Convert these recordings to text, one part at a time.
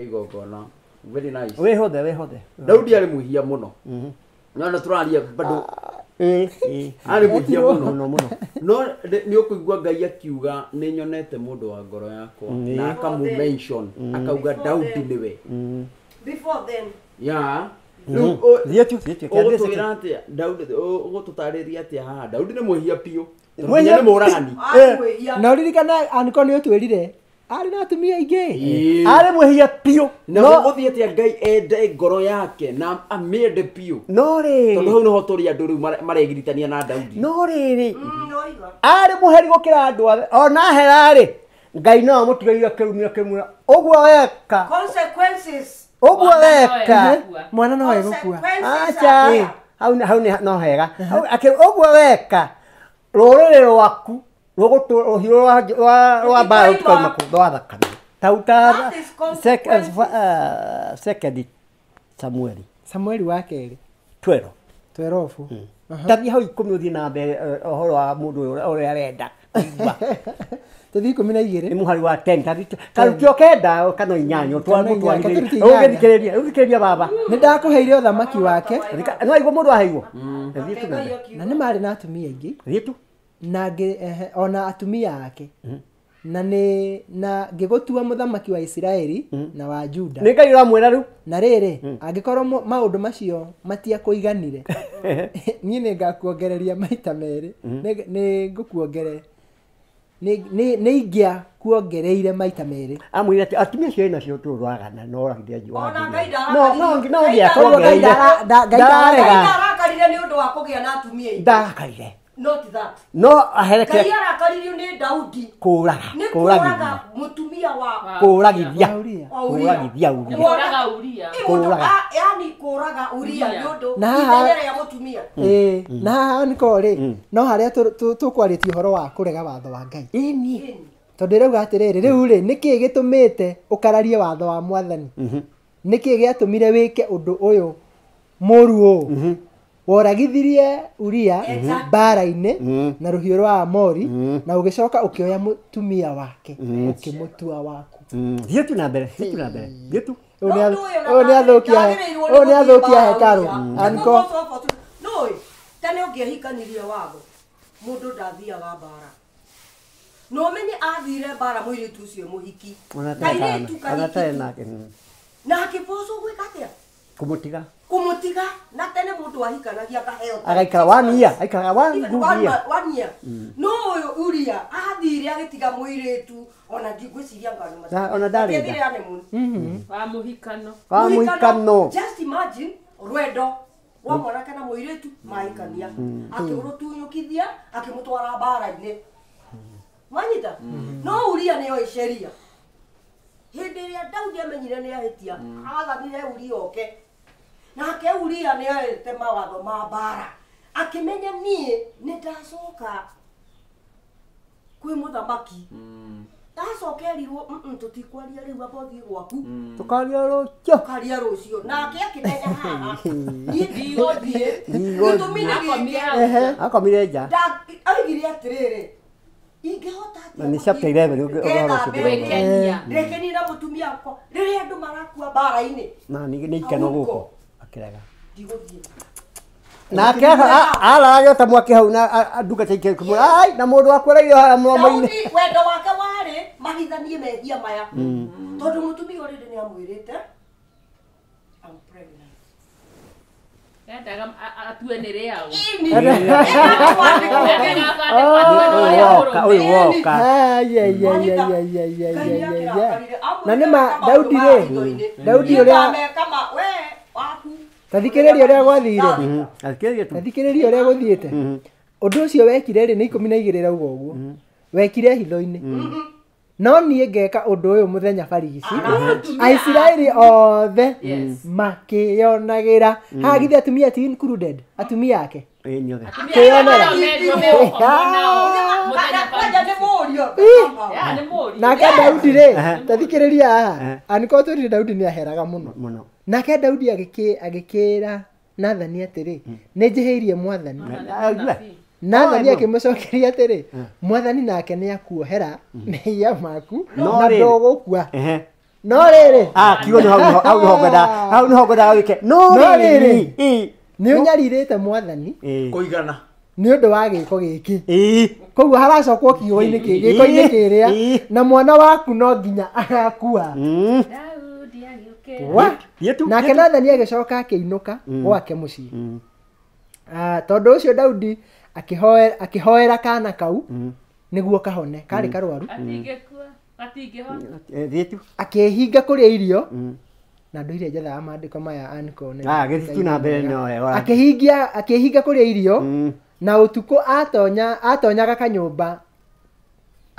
igongona wä hå daudi arä muhia hia må mhm. no nona tå bado arä må hia muno no no ni å kå igua ngai akiuga nä nyonete må ndå wa ngoro yako mm. na mention mm. akauga daudi nä we rĩutå ĩra atä gå tå tarä ria atä haha daudi nä mwä hia biå må ragani na å ririkana aniko nä å twä rire arä na atumia aingä arä mwehia piå na gå thiä atä a ngai ende ngoro yake na amä ende piå no rä tondå hau nä ho tå rä andå rä u maregiritania na daudi no rä rä mm, arä må heri gå kä ra andå athe ona hera rä ngai no amå tigaire kä rumia kä mura å guo weka å guo weka mwana no egå kua aca hau no hega å guo weka rå rä rä rwaku wogotu ũhiũ wa wa mbaũ tũkauma kũthwa thakame ta uta uh, uh, second samueli samueli wa kerĩ twero twerobu hmm. uh-huh. tathi hau ikũmi ũthiĩ na mbere uh, ũhoro wa mũndũ ũrĩa arenda tũthi ikũmi na nä nĩ mũhari wa ten karutio kenda kana inyanya ũtwarĩgĩthikĩrĩria ũthikĩrĩria baba nĩ ndakũheire ũthamaki wake no aigua mũndũ aheirwo hmm. na nĩ marĩ na atumia aingĩ thiĩ tu na ona atumia ake mm-hmm. na ni na ngä gå tua må thamaki wa isiraeli mm-hmm. na wa juda ni ngai å ramwä u na rä rä mm. angä korwo maå ndå macio matiakå iganire ni nä ngakuongereria maita merä mm-hmm. nä ngå kuongere nä ingä kuongereire maita merä amwira ati atumia ina cio turwaga na no rangä ndarakarire nä å ndå ni undu wa kugia na atumia ndarakarire not no harä a tå kwarä tie å horo wa kuragithia kuragithia uria kuraga yani kuraga uria nyondo ithere rä rä eh na nä kä gä haria tukwaritie uhoro wa kurega watho wa ngai ini tondu rauga atå riu mm. ri niki gitumite ukararie watho wa mwathani niki giatumire wike undu uyu woragithirie uria mbara-inä mm-hmm. na rå hiå rwa amori mm-hmm. na å gä coka å kä oya må tumia wake å kä må tua waku mm-hmm. thiä tu na mbere thiä nä athå kia hekarå tene å ngä ehikanirie wago må ndå ndathiaga mbara no menye athire mbara må irä tu å cio må hiki kairä tu kanake na akä boco gwä ka atä a kå må tiga kumutiga na tene mundu wahikanagia kaheo agaikara one year aikaraga one no uyu uria athire agitiga mwiritu ona ndigwiciria ngano macio ona ndari ndire ane muni wa muhikano wa muhikano just imagine rwendo wa mm. mwanake na mwiritu mahikania mm. mm. akimurutunyukithia akimutwara mbara-ini manyita no uria niyo iceria hindi iria daudi amenyire ni ahitia athanire uria oke nake uria nä oete mawatho ma mbara akimenya niä nä ndacoka kwä må thamaki ndacokerirwo tå tikwaria rä u gwaku mm. tukaria rå cio karia nake akä haha ndigåthiä akomire nja oigire atä rä rä ingähota na chapter na må tumia akwa rä rä andå marakua mbara-inä na nä ikeno gå kå kirega nake araragä ota mwake hau na ndungata ai na må ndå hara mũromo-inĩ wendo wake warĩ mahithanie mehia maya tondũ mũtumia ũrĩndĩ nĩ amwĩrĩte endaga atue nĩ rĩaũ ũyũ na nĩ ma daudi rĩ daudi ũrĩa Mhm. ta thikĩrĩria ũrĩa gwathire ta thikĩrĩria mhm. ũrĩa gũthiĩte å cio wekire nä ikå mi na rä rauga guo mhm. wekire hitho inä no niä ngeka yå må thenya barigici aisiraeli othe makĩyonagĩra ra githĩ atumia ti included atumia ake kwĩonera ah. nake daudi rĩ tathikĩrĩria haha anikorwo rire daudi nä aheraga no nake daudi agäkä nathani atä hmm. nä njä hä irie mwathani nathani akä må cokeria atä hmm. mwathani nake nä akuohera hmm. mehia maku na gå kua no rä rä nä hongwendaga ke no rä rä nä å nyarirä te mwathani kå nä å ndå wa gä ko gä kä koguo haracokwo kiugo-inä gä ko-inä kä rä a na mwana waku no nginya agakua nake nathani agĩcoka akĩinũka mm. gwake mũciĩ mm. ah, tondũ ũcio daudi akĩhoera kana kau mm. nĩguo kahone karĩ karwaru eh, akĩhinga kũrĩa irio na ndũire njethaga maandĩko maya ah, akĩhinga kũrĩa irio na ũtukũ atonyaga kanyũmba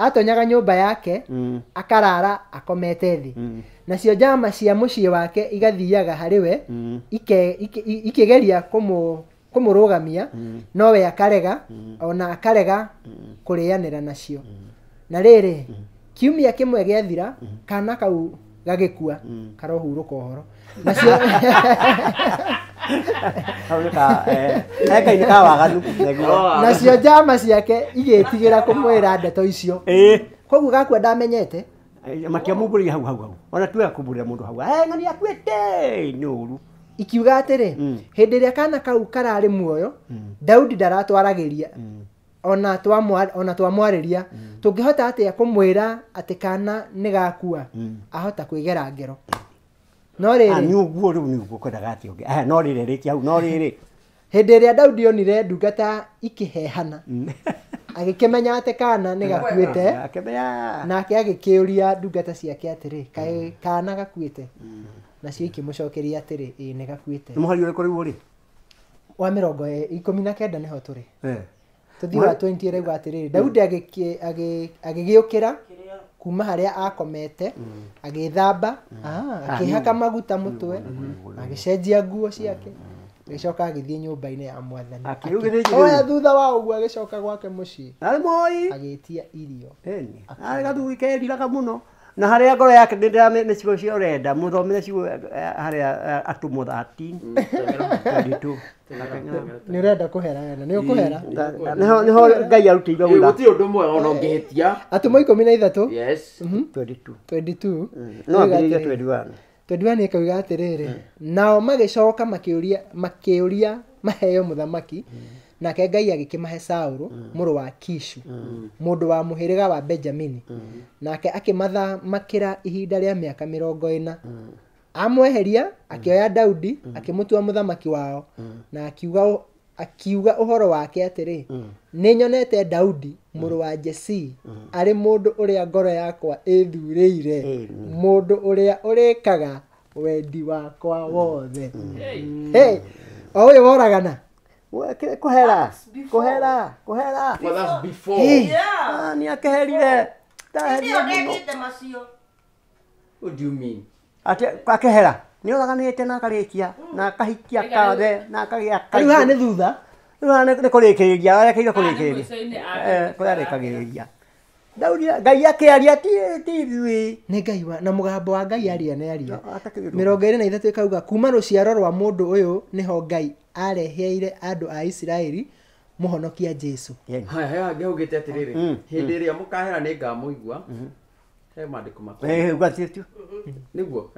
atonyaga nyumba yake mm. akarara akomete thi mm. nacio njama cia mũciĩ wake igathiaga harĩ we mm. ikĩgeria ike, kũmũ kũmũrũgamia mm. nowe akarega mm. ona akarega mm. kũrĩanĩra nacio mm. na riri mm. kiumia kĩmwe gĩathira mm. kana kau gagikua mm. karohuruka uhoro nacio eh, ekaini ka waganu nacio njama ciake mwä ra ndeto icio koguo gakua ndamenyete makiamumbũrĩria hau hau hau ona tuoya kũmbũrĩra mũndũ hau eh, ng'ani akuĩte nĩ ũru ikiuga ä rä a kana kau kararä muoyo mm. daudi ria ona twamwar ona twamwarĩria mm. tũngĩhota atĩa kũmwĩra atĩ kana nä gakua mm. ahota ahota gera ngero no rĩrĩ ah, nĩ ũguo rĩu nĩ ũguo kwendaga atĩ ũngĩ aya ah, no rĩrĩ rĩti hau no rĩrĩ hĩndĩ ĩrĩa daudi onire ndungata ikĩhehana mm. agĩkĩmenya kana nĩ gakuĩte nake agĩkĩũria ndungata ciake atĩrĩ kaĩ mm. kana gakuĩte nacio ikĩmũcokeria atĩrĩ ĩĩ nĩ gakuĩte nĩ mũhari ũrĩkũ rĩu ũrĩ wa mĩrongo e, ikũmi na kenda nĩho tuthii wa 20 rä rä daudi ra kuma a akomete mm. mm. ah, akä haka maguta mm, agä cenjia nguo ciake thiä nyå mba-inä ya mwathani oya thutha wa agä coka gwake agä tia irio arĩ må no na harä a ngoro yake nä ndäramä nä cigo cia å renda må thomere cigo eh, harä a eh, atå må mm. nä å renda kå hera wena nä å kå hera mm. nä ho ngai arutä irwo gwä gutiä å ndå mwega ona ngä hä tia atå ma ikå mi na ithatå mhm. mm. no ambä rä irie twendiwani ĩkauga atĩrĩrĩ nao magĩcoka makĩũria maheo thamaki nake ngai agĩkĩmahe sauru mm. mũrũ wa kishu mm. ndå wa mũhĩrĩga wa benjamini mm. nake akĩmathamakĩra ihinda mä mĩaka mĩrongo ĩna amweheria oya daudi må thamaki wao na akiuga akiuga uhoro wake rä nä nyonete daudi mũrũ wa ndå å rä a ngoro yakwa a å rä kaga wendi wakwa wothe o yå woragana korera korera korera niakeherire ati akehera nä oraganä na akarä kia na akahikia kathe na akagä akarä haha nä thutha rä haha nä kå rä kä rä ria arekeire kå rä kä rä ria kå rä arä kagä rä ria daudi ngai akĩaria tiviĩ nĩ ngai wa na mugambo wa ngai aria ne aria mĩrongo ĩrĩ na ithatu ĩkauga kuma rũciaro rwa uyu ni ho ngai areheire andu a isiraeli muhonokia jesu haha angĩaugĩte atĩrĩrĩ mm. hĩndĩ mm. ĩrĩa mukahera ni ngamuigua mm-hmm he mandiko makoro eh ugathetio niguo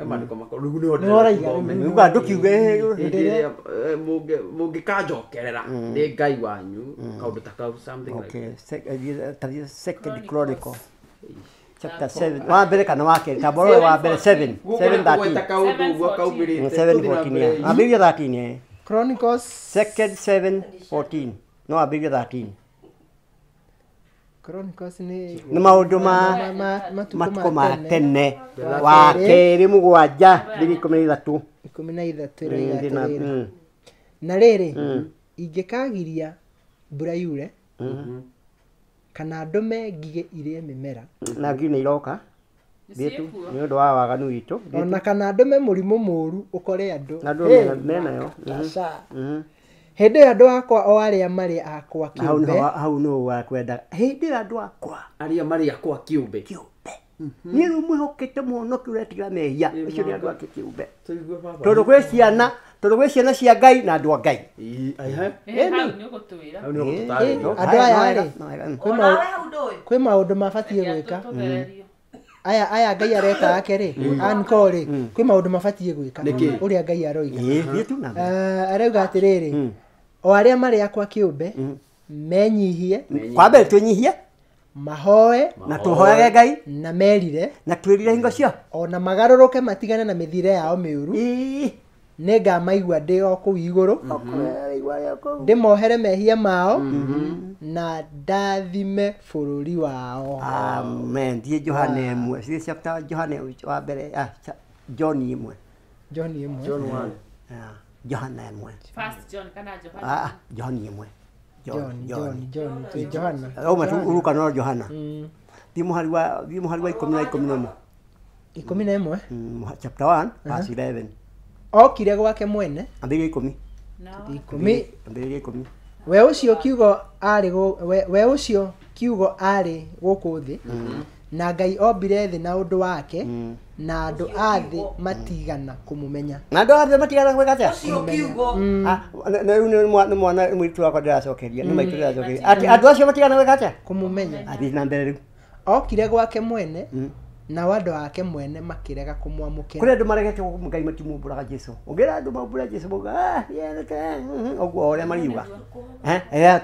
ngai wanyu mm. kaundu ta kau mbere kana wa keri tamboro wa mbere 7 7 no ambiria 13 nä maå ndå ma matukå ma tene wa kerä må gwanja rä ikå mi na ithatå ikå mi na ithatå rä na rä mm. rä mm. ingä kagiria mbura yure mm. kana me ngigä mä mera na ngi nĩ iroka å ndå wa waganu witå ona kana me ndũme mũrimũ mũru ũkore andũ andũ menayo hä ä andå akwa o arä a marä akwa hau no wakwenda hä ndä ä akwa arä a akwa kä å mbe kä mhm. nä rä mwä hokä te må å retigä mehia ä cio nä andå ake kä å tondå gwä ciana tondå gwä ciana cia ngai na andå a ngai andå aya kwä maå ndå mabatiä gwä ka aya aya ngai areka ake rä mm. anko rä mm. kwä maå ndå mabatiä gwä ka å rä a ngai aroiga arauga atä rä rä o arĩa marĩ akwa kĩũmbe mm-hmm. menyihie kwambe twĩnyihie mahoe na tuhoyage ngai na merire na twĩrire hingo cio ona magarũrũke matigane na mĩthiĩre yao mĩũru nĩ ngamaigua ndĩ o kũu igũrũ mm-hmm. ndĩmohere mehia mao mm-hmm. na ndathime bũrũri wao amen thiĩ johana ah. ĩmwe chapter johana ah, wa mbere john ĩmwe john ĩmwe Yohana ya mwe. First John kana Yohana. Ah, ah John ya mwe. John, John, John, John, Yohana. Oma eh, uruka no Yohana. Mm. Di muhari wa di muhari wa ikumi na ikumi na mwe. na mwe. Mm, chapter 1 verse 11. Okire gwake mwene. Ambiga ikumi. No. Ikumi. Ambiga ikumi. We ucio kiugo ari we ucio kiugo ari guku thi. Mm na ngai ombire thä na å ndå wake mm. na andå a thä matigana mm. kå må menya na andå athä matigana gwä ka nä mwana må itå wakwa ndä racokeria nä mm. maitå ndä racokeria andå acio matigana gwä ka atä a kå må menya athiä na mbere rä u okire gwake mwene mm nao andå ake mwene makärega kå mwamå kä rä andå maregete ngai matimumbå ra andå rä a mariuga eh, eh,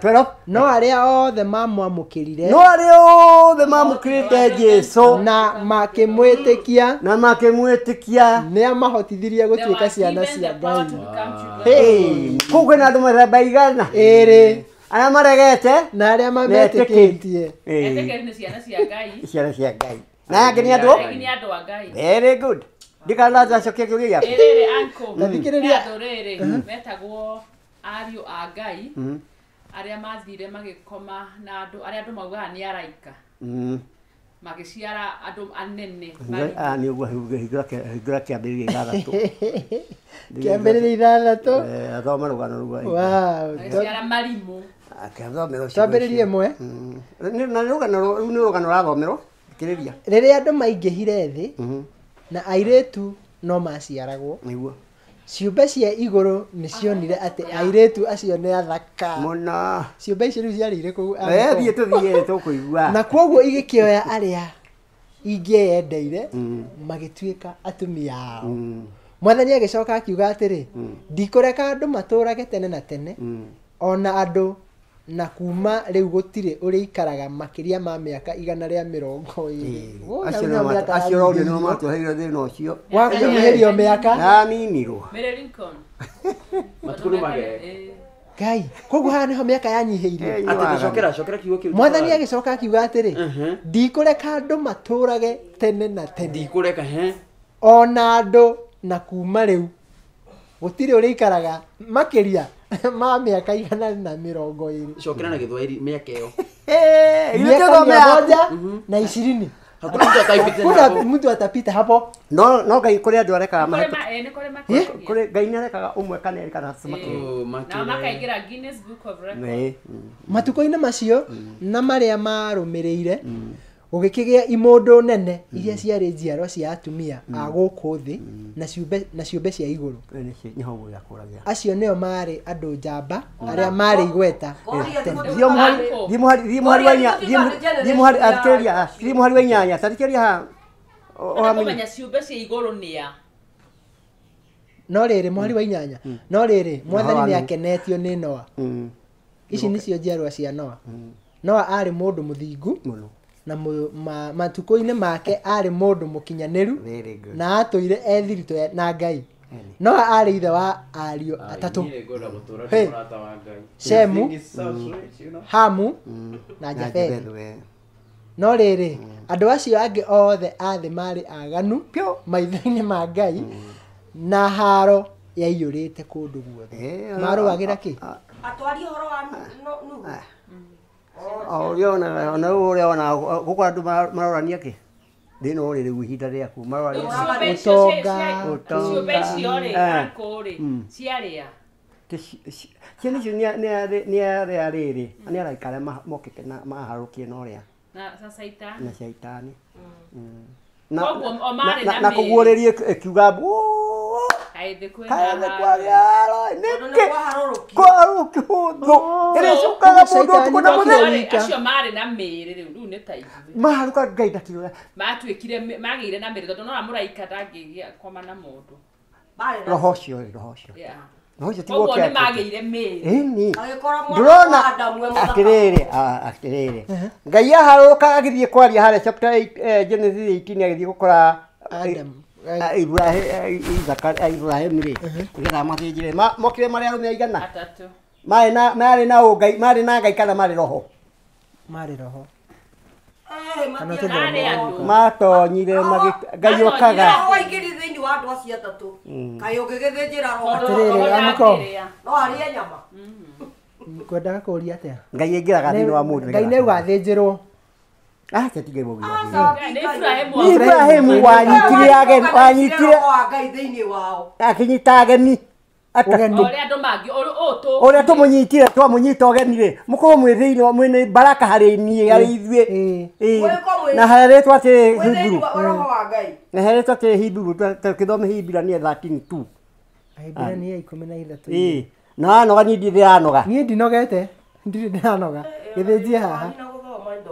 no arä a othe mamwamå kä rire no arä a othe mamå kä rä te jesu na makä mwä tä kia na makä mwä tä kia nä amahotithirie gå tuä ka ciana cia ngai kå kwä na andå methemba ärä arä a maregete na arä a mametä kä tie ciana cia ngai nage nä andå very good ndikanathacokia kä å gä gä akåthathikä rä ria mm-hmm. metagwo ariå a ngai mm-hmm. arä a mathire magä koma na andå arä a andå maugaga nä araika magiciara mm-hmm. andå anene nä å guo hingå ra kä ambä rä ria ithathatå kä ambä rä ria ithathatå athoma rå gano rugagiciara marimå tambä rä rie mwe na nä rå gano rä u nä rå gano rathomerwo thikĩrĩria rĩrĩa andũ maingĩhire thĩ mhm. na tu no maciaragwo nĩguo ciũmbe cia rå nä cionire airä tu acio nĩ athaka mũno ciũmbe icio rĩu ciarĩ irĩkũ thiĩ tũthiĩ tũkũigua na kwoguo igĩkĩoya magä tuä ka atumia ao mhm. mwathani coka akiuga mhm. reka andå matå rage tene na tene ona andå na kuma rä u gå tirä å rä ikaraga makä ria ma mä aka igana rä a mä rongo acio rorio nä rio mä na å cio wa kå mä aka yanyihä matukå nä magee ngai koguo haha niho miaka yanyihiirio mwathani agicoka akiuga uh-huh. tene na tene ona andå na kuma rä u gå riu gutiri uri ikaraga makä ria ma miaka igana na mĩrongo ĩrĩ cokera na gĩthwaĩri mĩaka ĩyo miaka mia moja mhm. na ishirini kuna mtu atapita hapo no no ngai kuri andu arekaga mahatu eh, kuri ngai ni arekaga umwe kana eri kana matuko-inĩ macio mm. na marĩa marũmĩrĩire mm ugikigia imũndũ nene mm. iria ciari njiarwa cia atumia mm. a gũkũ thĩ mm. na ciũmbe cia igũrũ acio nĩo mari andũ njamba aria mari igweta thiĩ mũhari wa inyanya tathikĩria ha ũhamenya ciũmbe cia igũrũ nĩa no riri muhari wa inyanya no riri mwathani ni akenetio ni noa ici nĩcio njiarwa cia noa noa aarĩ mũndũ mũthingu na matuko-inä make arä må ndå må kinyanä ru na atå ire ethiritå e, na ngai no arä ithe wa ariå atatå shemu mm. hamu mm. na jafethu no rä rä mm. andå acio angä othe athä marä aganu pyo maitho ma ngai na haro yaiyå rä te kå ndå guothe oh, marå agä ra oh, kä oh. atwari wa ah ona ona uria ona gukora andu marorania ki thina uri riu ihinda riaku marorania utonga utonga ciaria ciana icio nä arä a rä rä nä araika arä a mokete maharå kie na å rä a na cia itani na kå guå rä rie kiuga kwaru kihuthu iricukaga mundu utukuna mutheriacio mari na miri riu riu ni ta ithuĩ maharuka ngai ndakioya matuĩkire magĩire na mĩrĩ tondũ nona mũraika ndangĩgia koma na mũndũ roho ũcio rĩ roho ũcio roho tiguo kĩa nĩ magĩire mĩrĩ ĩni ndũrona atĩrĩrĩ atĩrĩrĩ ngai aharũrũka agĩthiĩ kwaria harĩa chapter 8 eh, Genesis 18 agĩthiĩ gũkora Adam Eh, iburahimrä eh, eh, uh-huh. nĩgetha mathĩnjire mokire marĩ arũme aigana marĩ na ũngai marĩ na ngai kana marä roho marĩ roho matonyire ngai ũkaga mm. mm-hmm. ngwendaga kũria atĩa ngai ĩngĩraga thĩinĩ wa mũndũ ngai njä rwo aca tige må wanyitire akinyita ageni å rä a tå må nyitire twamå nyita å rä må korwo mwä thä inä mwä mbaraka harä niä harä ithuä na herä two atä hiburu na herä two atä hiburu kä thome hibirania thatini tu na wanoga niä ndithä ranoga niä ndinogete ndirä ndäranoga gä thä njie haha